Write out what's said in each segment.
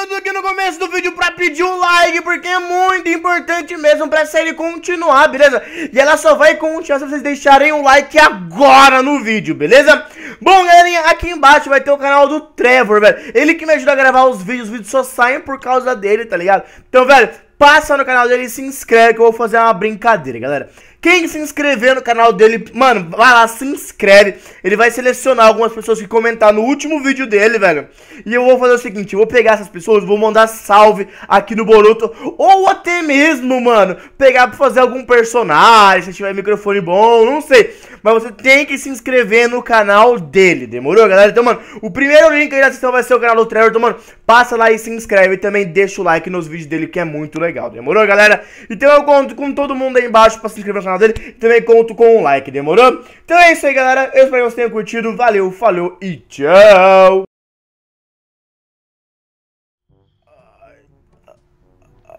chegando aqui no começo do vídeo pra pedir um like, porque é muito importante mesmo pra série continuar, beleza? E ela só vai continuar se vocês deixarem um like agora no vídeo, beleza? Bom, galerinha, aqui embaixo vai ter o canal do Trevor, velho. Ele que me ajuda a gravar os vídeos, os vídeos só saem por causa dele, tá ligado? Então, velho, passa no canal dele e se inscreve que eu vou fazer uma brincadeira, galera. Quem se inscrever no canal dele, mano, vai lá, se inscreve. Ele vai selecionar algumas pessoas que comentaram no último vídeo dele, velho. E eu vou fazer o seguinte, eu vou pegar essas pessoas, vou mandar salve aqui no Boruto. Ou até mesmo, mano, pegar pra fazer algum personagem, se tiver microfone bom, não sei mas você tem que se inscrever no canal dele, demorou, galera? Então, mano, o primeiro link aí na descrição vai ser o canal do Trevor, então, mano, passa lá e se inscreve e também deixa o like nos vídeos dele, que é muito legal, demorou, galera? Então eu conto com todo mundo aí embaixo pra se inscrever no canal dele e também conto com um like, demorou? Então é isso aí, galera, eu espero que vocês tenham curtido, valeu, falou e tchau! Ah, ah, ah,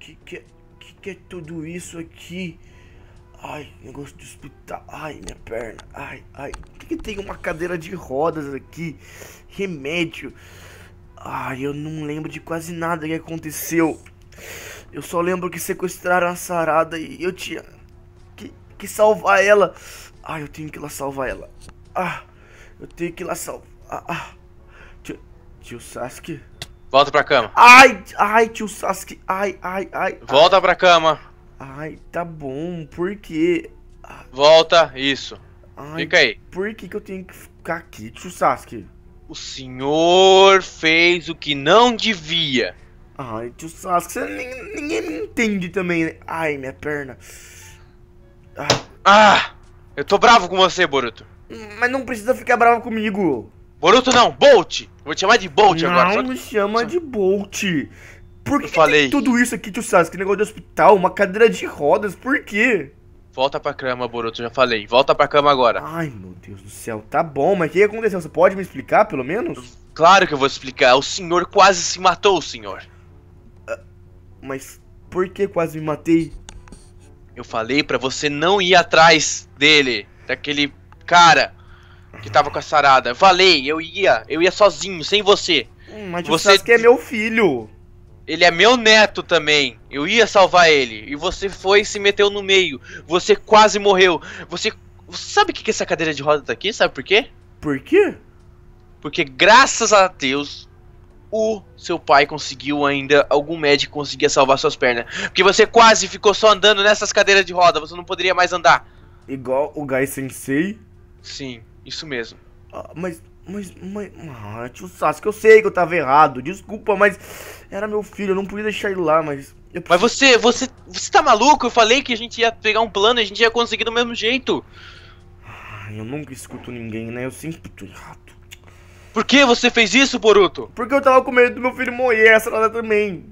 que, é, que, que é tudo isso aqui? Ai, negócio de hospital. Ai, minha perna. Ai, ai. Por que, tem uma cadeira de rodas aqui? Remédio. Ai, eu não lembro de quase nada que aconteceu. Eu só lembro que sequestraram a Sarada e eu tinha que, que salvar ela. Ai, eu tenho que ir lá salvar ela. Ah, eu tenho que ir lá salvar. Ah, ah. Tio, tio Sasuke? Volta pra cama. Ai, ai, tio Sasuke. Ai, ai, ai. Volta ai. pra cama. Ai, tá bom, por quê? Ah. Volta, isso. Ai, Fica aí. Por que, que eu tenho que ficar aqui, tio Sasuke? O senhor fez o que não devia. Ai, tio Sasuke, você nem, ninguém me entende também. Né? Ai, minha perna. Ah. ah, eu tô bravo com você, Boruto. Mas não precisa ficar bravo comigo. Boruto não, Bolt. Vou te chamar de Bolt não agora. Não me chama só... de Bolt. Por que, eu falei. tudo isso aqui, tio Sasuke? Negócio de hospital, uma cadeira de rodas, por quê? Volta pra cama, Boruto, já falei. Volta pra cama agora. Ai, meu Deus do céu. Tá bom, mas o que aconteceu? Você pode me explicar, pelo menos? Claro que eu vou explicar. O senhor quase se matou, senhor. Ah, mas por que quase me matei? Eu falei para você não ir atrás dele, daquele cara que tava com a sarada. Falei, eu ia, eu ia sozinho, sem você. Hum, mas você... o Sasuke é meu filho. Ele é meu neto também. Eu ia salvar ele. E você foi e se meteu no meio. Você quase morreu. Você. Você sabe o que, que essa cadeira de roda tá aqui? Sabe por quê? Por quê? Porque graças a Deus, o seu pai conseguiu ainda, algum médico conseguia salvar suas pernas. Porque você quase ficou só andando nessas cadeiras de roda, você não poderia mais andar. Igual o Gai Sensei? Sim, isso mesmo. Ah, mas mas, mas, ah, tio Sasuke, eu sei que eu tava errado. Desculpa, mas era meu filho, eu não podia deixar ele lá, mas. Mas você, você, você tá maluco? Eu falei que a gente ia pegar um plano e a gente ia conseguir do mesmo jeito. Ai, eu nunca escuto ninguém, né? Eu sempre tô errado. Por que você fez isso, Boruto? Porque eu tava com medo do meu filho morrer essa hora também.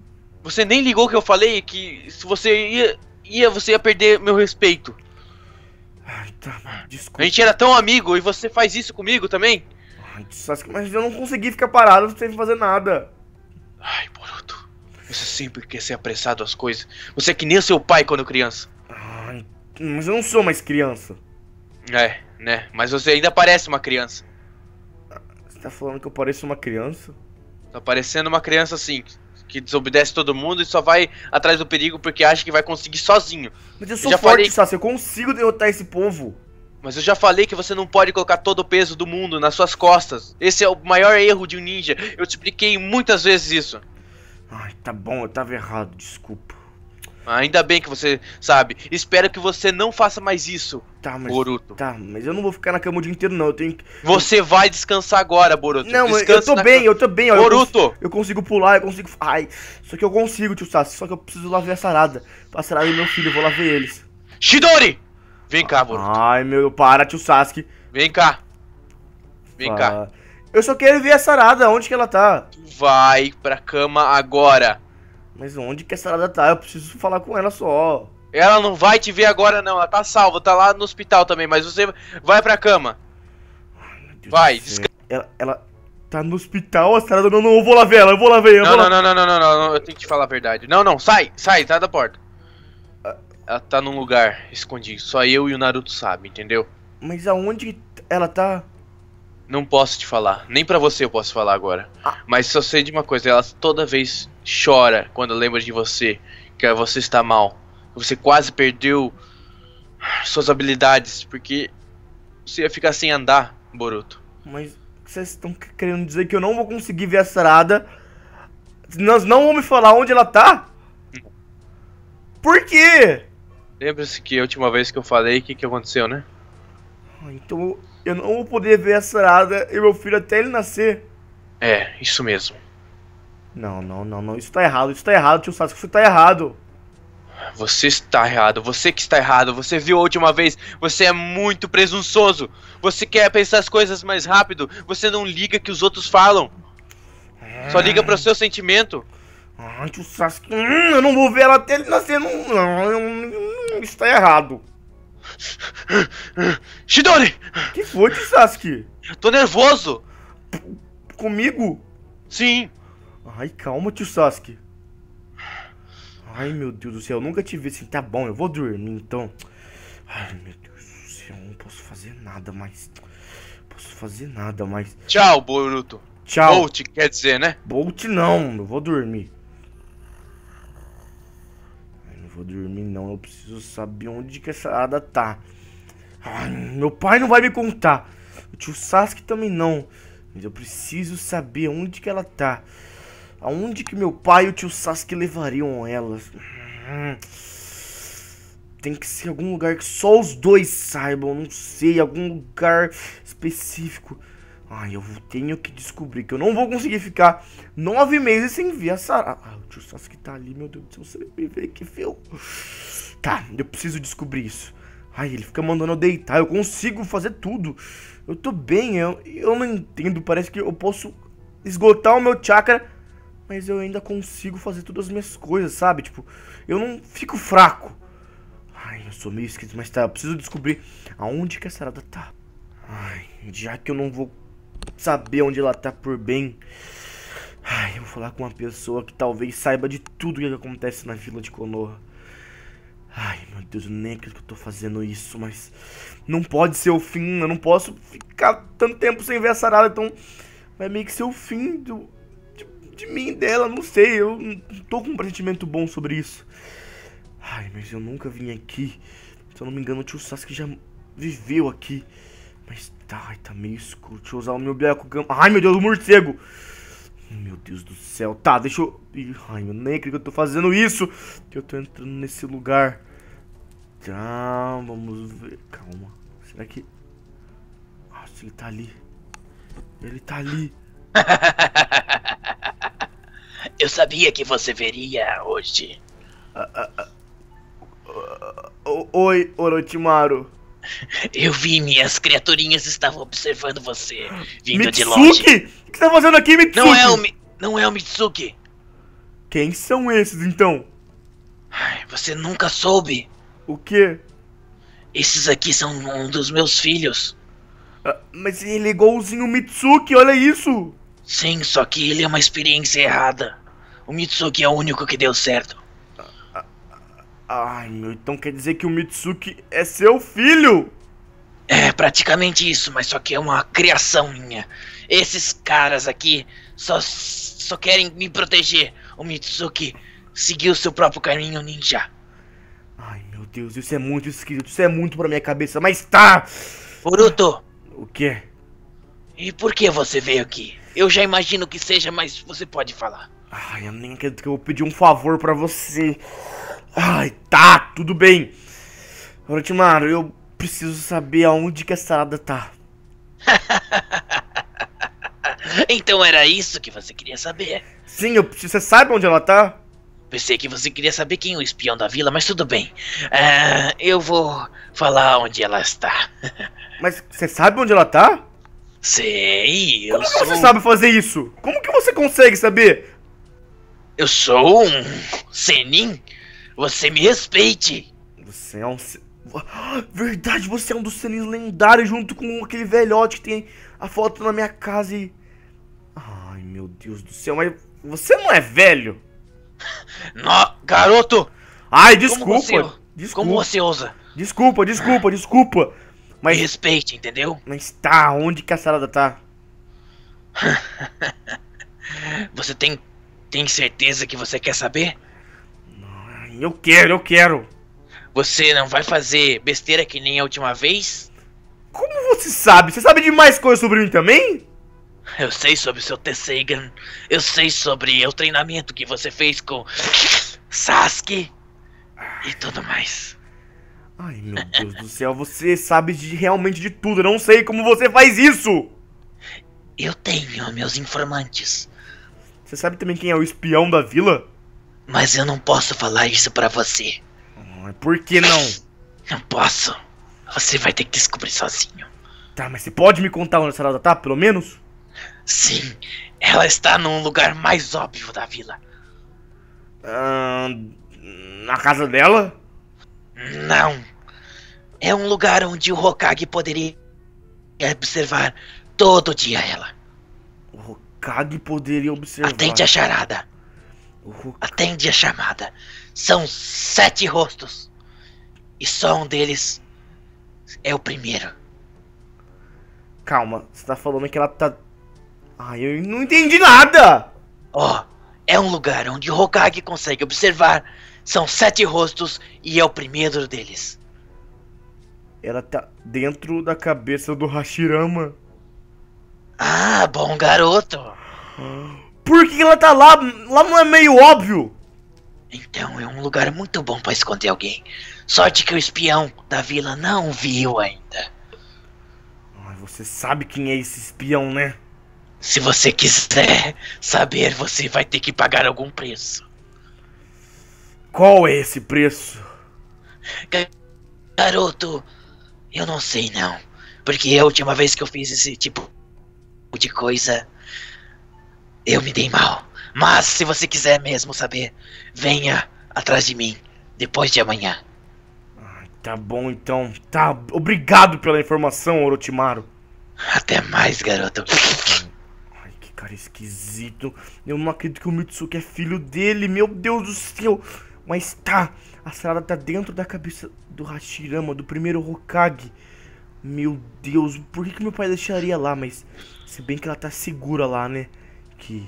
Você nem ligou que eu falei que se você ia, ia você ia perder meu respeito. Ai, tá, desculpa. A gente era tão amigo e você faz isso comigo também? mas eu não consegui ficar parado sem fazer nada. Ai, Boruto. Você sempre quer ser apressado às coisas. Você é que nem seu pai quando criança. Ai, mas eu não sou mais criança. É, né? Mas você ainda parece uma criança. Você tá falando que eu pareço uma criança? Tá parecendo uma criança assim, que desobedece todo mundo e só vai atrás do perigo porque acha que vai conseguir sozinho. Mas eu sou eu forte, falei... Sassi, eu consigo derrotar esse povo. Mas eu já falei que você não pode colocar todo o peso do mundo nas suas costas. Esse é o maior erro de um ninja. Eu te expliquei muitas vezes isso. Ai, tá bom, eu tava errado, desculpa. Ainda bem que você sabe. Espero que você não faça mais isso, tá, mas, Boruto. Tá, mas eu não vou ficar na cama o dia inteiro, não. Eu tenho que... Você vai descansar agora, Boruto. Não, Descanse eu tô bem, cama. eu tô bem. Ó, Boruto! Eu consigo, eu consigo, pular, eu consigo... Ai, só que eu consigo, tio Sassi. Só que eu preciso lavar a Sarada. Pra Sarada e meu filho, eu vou lavar eles. Shidori! Vem cá, Boruto. Ai, meu, para, tio Sasuke. Vem cá. Vem ah. cá. Eu só quero ver a Sarada, onde que ela tá? Tu vai pra cama agora. Mas onde que a Sarada tá? Eu preciso falar com ela só. Ela não vai te ver agora não, ela tá salva, tá lá no hospital também, mas você vai pra cama. Ai, vai, descansa. Ela, ela, tá no hospital, a Sarada, não, não, eu vou lá ver ela, eu vou lá ver ela. Não, não, não, não, não, não, não, eu tenho que te falar a verdade. Não, não, sai, sai, sai da porta. Ela tá num lugar escondido. Só eu e o Naruto sabe, entendeu? Mas aonde ela tá? Não posso te falar. Nem para você eu posso falar agora. Ah. Mas só sei de uma coisa, ela toda vez chora quando lembra de você, que é você está mal. Você quase perdeu suas habilidades, porque você ia ficar sem andar, Boruto. Mas vocês estão querendo dizer que eu não vou conseguir ver a Sarada? Nós não vamos me falar onde ela tá? Por quê? Lembra-se que a última vez que eu falei, o que, que aconteceu, né? Ah, então eu não vou poder ver a Sarada e meu filho até ele nascer. É, isso mesmo. Não, não, não, não. Isso tá errado, isso tá errado, tio Sasuke, isso tá errado. Você está errado, você que está errado, você viu a última vez, você é muito presunçoso. Você quer pensar as coisas mais rápido, você não liga que os outros falam. É. Só liga para o seu sentimento. Ah, tio Sasuke, hum, eu não vou ver ela até ele nascer, não, não, não, não está errado. Shidori! Que foi, Sasuke? tô nervoso! P comigo? Sim. Ai, calma, tio Sasuke. Ai, meu Deus do céu, eu nunca te vi assim. Tá bom, eu vou dormir então. Ai, meu Deus do céu, eu não posso fazer nada mais. Posso fazer nada mais. Tchau, Boruto. Tchau. Bolt, quer dizer, né? Bolt não, eu vou dormir vou dormir não, eu preciso saber onde que essa Ada tá. Ai, ah, meu pai não vai me contar. O tio Sasuke também não. Mas eu preciso saber onde que ela tá. Aonde que meu pai e o tio Sasuke levariam ela. Hum. Tem que ser algum lugar que só os dois saibam, não sei, algum lugar específico. Ai, eu tenho que descobrir que eu não vou conseguir ficar nove meses sem ver a Sarah. Ah, o tio Sasuke tá ali, meu Deus do céu, você me vê que viu? Tá, eu preciso descobrir isso. Ai, ele fica mandando eu deitar, eu consigo fazer tudo. Eu tô bem, eu, eu não entendo, parece que eu posso esgotar o meu chakra, mas eu ainda consigo fazer todas as minhas coisas, sabe? Tipo, eu não fico fraco. Ai, eu sou meio esquisito, mas tá, eu preciso descobrir aonde que a Sarada tá. Ai, já que eu não vou saber onde ela tá por bem. Ai, eu vou falar com uma pessoa que talvez saiba de tudo o que acontece na vila de Konoha. Ai, meu Deus, eu nem acredito que eu tô fazendo isso, mas não pode ser o fim, eu não posso ficar tanto tempo sem ver essa Sarada, então vai meio que ser o fim do, de, de mim, dela, não sei, eu não tô com um pressentimento bom sobre isso. Ai, mas eu nunca vim aqui, se eu não me engano, o tio Sasuke já viveu aqui. Mas tá, ai, tá meio escuro. Deixa eu usar o meu beco gama. Ai, meu Deus, o morcego! Meu Deus do céu. Tá, deixa eu... Ai, eu nem acredito que eu tô fazendo isso. Que eu tô entrando nesse lugar. Tá, vamos ver. Calma. Será que... Nossa, ele tá ali. Ele tá ali. eu sabia que você veria hoje. Ah, ah, ah. Oi, Orochimaru. Eu vi, minhas criaturinhas estavam observando você, vindo Mitsuki? de longe. Mitsuki, O que você tá fazendo aqui, Mitsuki? Não é o, Mi... não é o Mitsuki. Quem são esses, então? você nunca soube. O quê? Esses aqui são um dos meus filhos. Ah, mas ele é igualzinho o Mitsuki, olha isso! Sim, só que ele é uma experiência errada. O Mitsuki é o único que deu certo. Ai, meu, então quer dizer que o Mitsuki é seu filho? É, praticamente isso, mas só que é uma criação minha. Esses caras aqui só, só querem me proteger. O Mitsuki seguiu seu próprio caminho ninja. Ai, meu Deus, isso é muito esquisito, isso é muito pra minha cabeça, mas tá! Boruto! O quê? E por que você veio aqui? Eu já imagino que seja, mas você pode falar. Ai, eu nem acredito que eu vou pedir um favor para você. Ai, tá, tudo bem. Orochimaru, eu preciso saber aonde que essa Ada tá. então era isso que você queria saber? Sim, eu, você sabe onde ela tá? Pensei que você queria saber quem é o espião da vila, mas tudo bem. É, eu vou falar onde ela está. mas você sabe onde ela tá? Sei, eu Como sou... você sabe fazer isso? Como que você consegue saber? Eu sou um Senin você me respeite! Você é um. Verdade, você é um dos selinhos lendários junto com aquele velhote que tem a foto na minha casa e. Ai meu Deus do céu, mas você não é velho? No... Garoto! Ai, desculpa! Como você, desculpa. Como você ousa? Desculpa, desculpa, desculpa! Mas. Me respeite, entendeu? Mas tá, onde que a salada tá? você tem. tem certeza que você quer saber? eu quero, eu quero. Você não vai fazer besteira que nem a última vez? Como você sabe? Você sabe de mais coisas sobre mim também? Eu sei sobre o seu Tesseigan. Eu sei sobre o treinamento que você fez com Sasuke e tudo mais. Ai, meu Deus do céu, você sabe de, realmente de tudo. Eu não sei como você faz isso. Eu tenho meus informantes. Você sabe também quem é o espião da vila? Mas eu não posso falar isso para você. Hum, por que não? Não posso. Você vai ter que descobrir sozinho. Tá, mas você pode me contar onde a Sarada tá, pelo menos? Sim, ela está num lugar mais óbvio da vila. Uh, na casa dela? Não. É um lugar onde o Hokage poderia observar todo dia ela. O Hokage poderia observar. Atente a charada. Atende a chamada. São sete rostos. E só um deles é o primeiro. Calma, você tá falando que ela tá. Ai, eu não entendi nada! Ó, oh, é um lugar onde o Hokage consegue observar. São sete rostos e é o primeiro deles. Ela tá dentro da cabeça do Hashirama. Ah, bom garoto! Ah. Por que ela tá lá? Lá não é meio óbvio. Então é um lugar muito bom para esconder alguém. Sorte que o espião da vila não viu ainda. Mas você sabe quem é esse espião, né? Se você quiser saber, você vai ter que pagar algum preço. Qual é esse preço? Garoto, eu não sei não. Porque a última vez que eu fiz esse tipo de coisa, eu me dei mal. Mas se você quiser mesmo saber, venha atrás de mim depois de amanhã. tá bom então. Tá. Obrigado pela informação, Orochimaru. Até mais, garoto. Ai, que cara esquisito. Eu não acredito que o Mitsuki é filho dele. Meu Deus do céu. Mas tá. A salada tá dentro da cabeça do Hashirama, do primeiro Hokage. Meu Deus, por que, que meu pai deixaria lá? Mas se bem que ela tá segura lá, né? que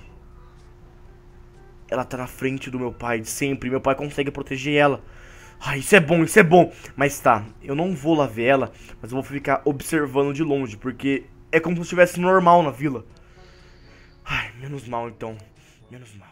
ela tá na frente do meu pai de sempre. Meu pai consegue proteger ela. Ai, isso é bom, isso é bom. Mas tá, eu não vou lá ver ela, mas eu vou ficar observando de longe, porque é como se eu estivesse normal na vila. Ai, menos mal então. Menos mal.